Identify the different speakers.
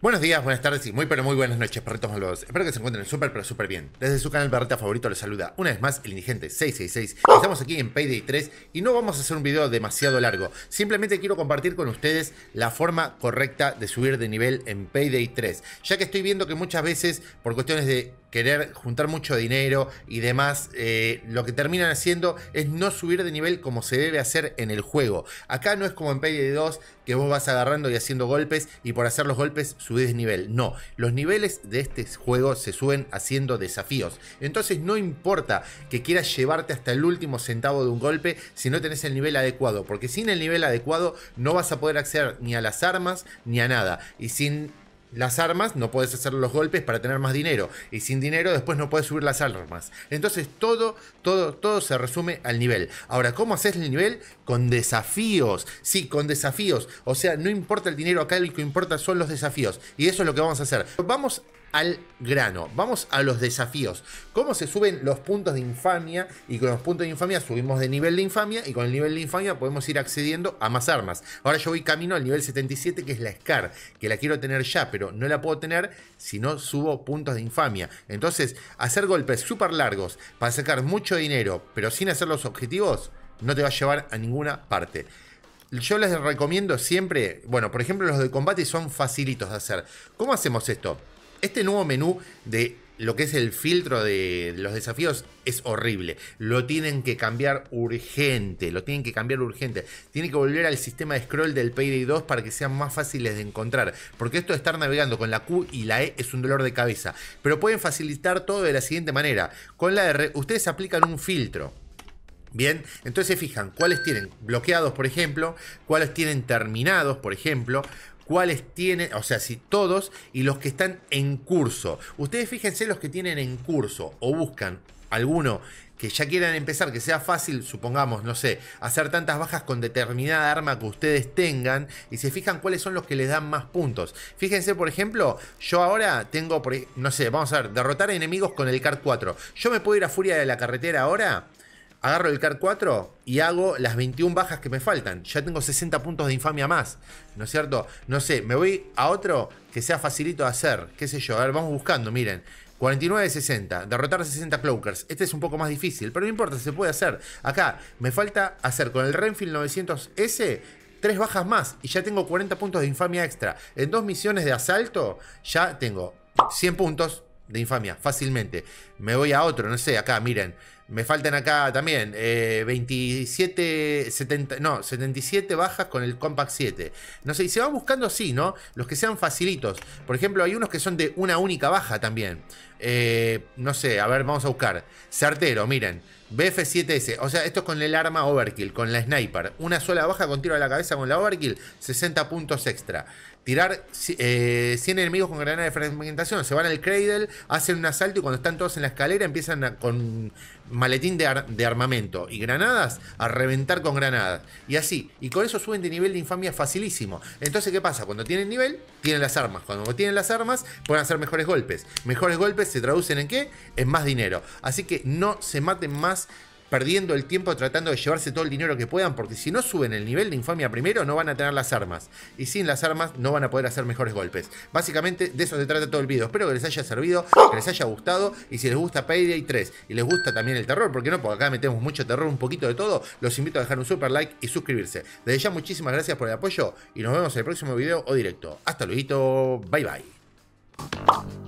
Speaker 1: Buenos días, buenas tardes y muy pero muy buenas noches, perritos malvados. Espero que se encuentren súper pero súper bien. Desde su canal perrita favorito les saluda una vez más el indigente 666. Estamos aquí en Payday 3 y no vamos a hacer un video demasiado largo. Simplemente quiero compartir con ustedes la forma correcta de subir de nivel en Payday 3. Ya que estoy viendo que muchas veces por cuestiones de querer juntar mucho dinero y demás, eh, lo que terminan haciendo es no subir de nivel como se debe hacer en el juego. Acá no es como en Payday 2 que vos vas agarrando y haciendo golpes y por hacer los golpes subís de nivel. No, los niveles de este juego se suben haciendo desafíos. Entonces no importa que quieras llevarte hasta el último centavo de un golpe si no tenés el nivel adecuado, porque sin el nivel adecuado no vas a poder acceder ni a las armas ni a nada. Y sin las armas, no puedes hacer los golpes para tener más dinero. Y sin dinero después no puedes subir las armas. Entonces todo, todo, todo se resume al nivel. Ahora, ¿cómo haces el nivel? Con desafíos. Sí, con desafíos. O sea, no importa el dinero acá, lo que importa son los desafíos. Y eso es lo que vamos a hacer. Vamos al grano. Vamos a los desafíos. ¿Cómo se suben los puntos de infamia? Y con los puntos de infamia subimos de nivel de infamia y con el nivel de infamia podemos ir accediendo a más armas. Ahora yo voy camino al nivel 77 que es la SCAR, que la quiero tener ya, pero no la puedo tener si no subo puntos de infamia. Entonces, hacer golpes súper largos para sacar mucho dinero, pero sin hacer los objetivos, no te va a llevar a ninguna parte. Yo les recomiendo siempre, bueno, por ejemplo los de combate son facilitos de hacer. ¿Cómo hacemos esto? Este nuevo menú de lo que es el filtro de los desafíos es horrible. Lo tienen que cambiar urgente. Lo tienen que cambiar urgente. Tienen que volver al sistema de scroll del Payday 2 para que sean más fáciles de encontrar. Porque esto de estar navegando con la Q y la E es un dolor de cabeza. Pero pueden facilitar todo de la siguiente manera. Con la R, ustedes aplican un filtro. Bien, entonces se fijan cuáles tienen bloqueados, por ejemplo, cuáles tienen terminados, por ejemplo, cuáles tienen, o sea, si todos y los que están en curso. Ustedes fíjense los que tienen en curso o buscan alguno que ya quieran empezar, que sea fácil, supongamos, no sé, hacer tantas bajas con determinada arma que ustedes tengan y se fijan cuáles son los que les dan más puntos. Fíjense, por ejemplo, yo ahora tengo, no sé, vamos a ver, derrotar enemigos con el CAR 4. Yo me puedo ir a Furia de la Carretera ahora Agarro el CAR 4 y hago las 21 bajas que me faltan. Ya tengo 60 puntos de infamia más. ¿No es cierto? No sé, me voy a otro que sea facilito de hacer. ¿Qué sé yo? A ver, vamos buscando, miren. 49 60, derrotar a 60 Cloakers. Este es un poco más difícil, pero no importa, se puede hacer. Acá me falta hacer con el Renfield 900S tres bajas más y ya tengo 40 puntos de infamia extra. En dos misiones de asalto ya tengo 100 puntos de infamia fácilmente. Me voy a otro, no sé, acá miren. Me faltan acá también eh, 27, 70, no, 77 bajas con el Compact 7. No sé, y se van buscando así, ¿no? Los que sean facilitos. Por ejemplo, hay unos que son de una única baja también. Eh, no sé, a ver, vamos a buscar. Certero, miren. BF7S, o sea, esto es con el arma overkill, con la sniper. Una sola baja con tiro a la cabeza con la overkill, 60 puntos extra. Tirar 100 eh, enemigos con granada de fragmentación. Se van al cradle, hacen un asalto y cuando están todos en la escalera empiezan a, con maletín de, armamento y granadas a reventar con granadas. Y así. Y con eso suben de nivel de infamia facilísimo. Entonces, ¿qué pasa? Cuando tienen nivel, tienen las armas. Cuando tienen las armas, pueden hacer mejores golpes. Mejores golpes se traducen en qué? En más dinero. Así que no se maten más perdiendo el tiempo tratando de llevarse todo el dinero que puedan, porque si no suben el nivel de infamia primero, no van a tener las armas. Y sin las armas no van a poder hacer mejores golpes. Básicamente de eso se trata todo el video. Espero que les haya servido, que les haya gustado. Y si les gusta Payday 3 y les gusta también el terror, porque no, porque acá metemos mucho terror, un poquito de todo, los invito a dejar un super like y suscribirse. Desde ya muchísimas gracias por el apoyo y nos vemos en el próximo video o directo. Hasta luego, bye bye.